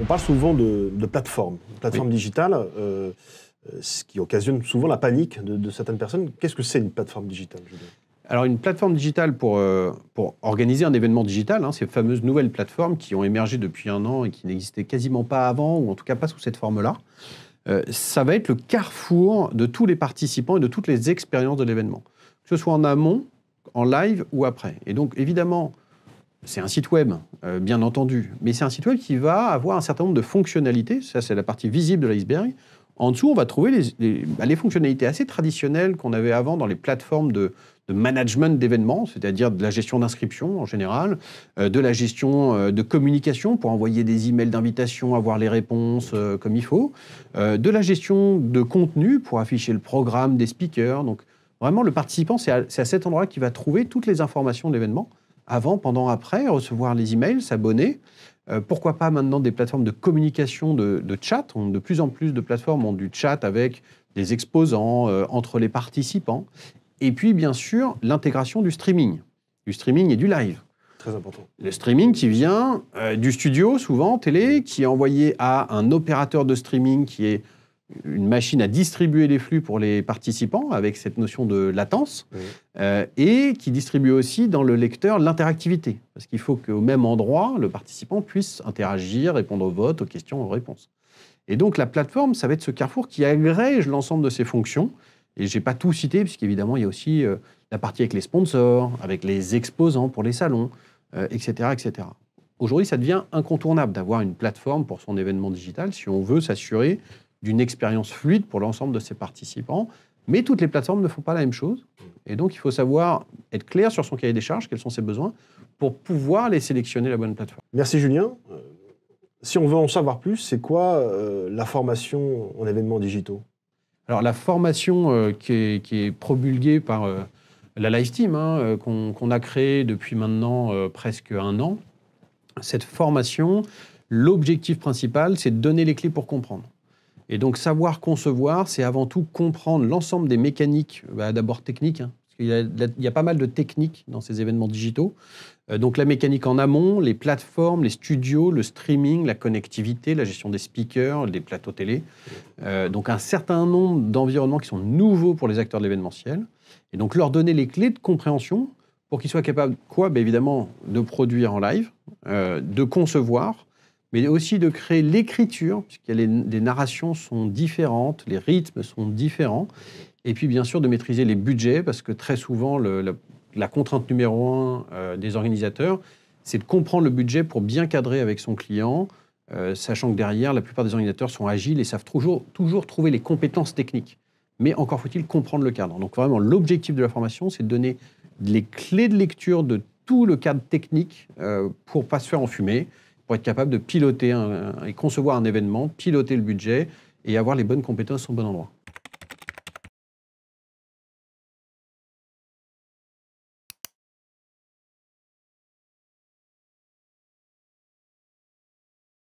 On parle souvent de, plateforme, plateforme plateforme euh, euh, ce qui occasionne souvent la panique de, certaines personnes. Qu'est-ce que c'est une plateforme digitale alors une plateforme digitale pour, euh, organiser un événement digital, hein, ces fameuses nouvelles plateformes qui ont émergé depuis un an et qui n'existaient quasiment pas avant, ou en tout cas pas sous cette forme-là, ça va être le carrefour de tous les participants et de toutes les expériences de l'événement, que ce soit en amont, en live ou après. Et donc évidemment, c'est un site web, euh, bien entendu, mais c'est un site web qui va avoir un certain nombre de fonctionnalités. Ça, c'est la partie visible de l'iceberg. En dessous, on va trouver les, bah, fonctionnalités assez traditionnelles qu'on avait avant dans les plateformes de, management d'événements, c'est-à-dire de la gestion d'inscription en général, euh, de la gestion euh, de communication pour envoyer des emails d'invitation, avoir les réponses comme il faut, de la gestion de contenu pour afficher le programme des speakers. Donc vraiment, le participant, c'est à, à, cet endroit qu'il va trouver toutes les informations de l'événement avant, pendant, après, recevoir les emails, s'abonner. Euh, pourquoi pas maintenant des plateformes de communication de, chat De plus en plus de plateformes ont du chat avec des exposants, euh, entre les participants. Et puis, bien sûr, l'intégration du streaming, du streaming et du live. Très important. Le streaming qui vient euh, du studio, souvent, télé, qui est envoyé à un opérateur de streaming qui est une machine à distribuer les flux pour les participants avec cette notion de latence euh, et qui distribue aussi dans le lecteur l'interactivité. Parce qu'il faut qu'au même endroit, le participant puisse interagir, répondre aux votes, aux questions, aux réponses. Et donc la plateforme, ça va être ce carrefour qui agrège l'ensemble de ces fonctions. Et je n'ai pas tout cité, puisqu'évidemment, il y a aussi euh, la partie avec les sponsors, avec les exposants pour les salons, etc. Euh, etc. Aujourd'hui, ça devient incontournable d'avoir une plateforme pour son événement digital si on veut s'assurer d'une expérience fluide pour l'ensemble de ses participants. Mais toutes les plateformes ne font pas la même chose. Et donc, il faut savoir être clair sur son cahier des charges, quels sont ses besoins, pour pouvoir les sélectionner la bonne plateforme. Merci Julien. Euh, si on veut en savoir plus, c'est quoi euh, la formation en événements digitaux Alors, la formation euh, qui, est, qui, est, promulguée par la Live Team, hein, qu'on a créée depuis maintenant presque un an, cette formation, l'objectif principal, c'est de donner les clés pour comprendre. Et donc savoir concevoir, c'est avant tout comprendre l'ensemble des mécaniques, bah, d'abord techniques, hein, parce qu'il y a, il y a pas mal de techniques dans ces événements digitaux. Euh, donc la mécanique en amont, les plateformes, les studios, le streaming, la connectivité, la gestion des speakers, des plateaux télé. Euh, donc un certain nombre d'environnements qui sont nouveaux pour les acteurs de l'événementiel. Et donc leur donner les clés de compréhension pour qu'ils soient capables, quoi bah, Évidemment, de produire en live, euh, de concevoir, mais aussi de créer l'écriture, puisque les, narrations sont différentes, les rythmes sont différents, et puis bien sûr de maîtriser les budgets, parce que très souvent, la, contrainte numéro un euh, des organisateurs, c'est de comprendre le budget pour bien cadrer avec son client, euh, sachant que derrière, la plupart des organisateurs sont agiles et savent toujours, toujours trouver les compétences techniques. Mais encore faut-il comprendre le cadre. Donc vraiment, l'objectif de la formation, c'est de donner les clés de lecture de tout le cadre technique euh, pour ne pas se faire enfumer, pour être capable de piloter un, et concevoir un événement, piloter le budget et avoir les bonnes compétences au bon endroit.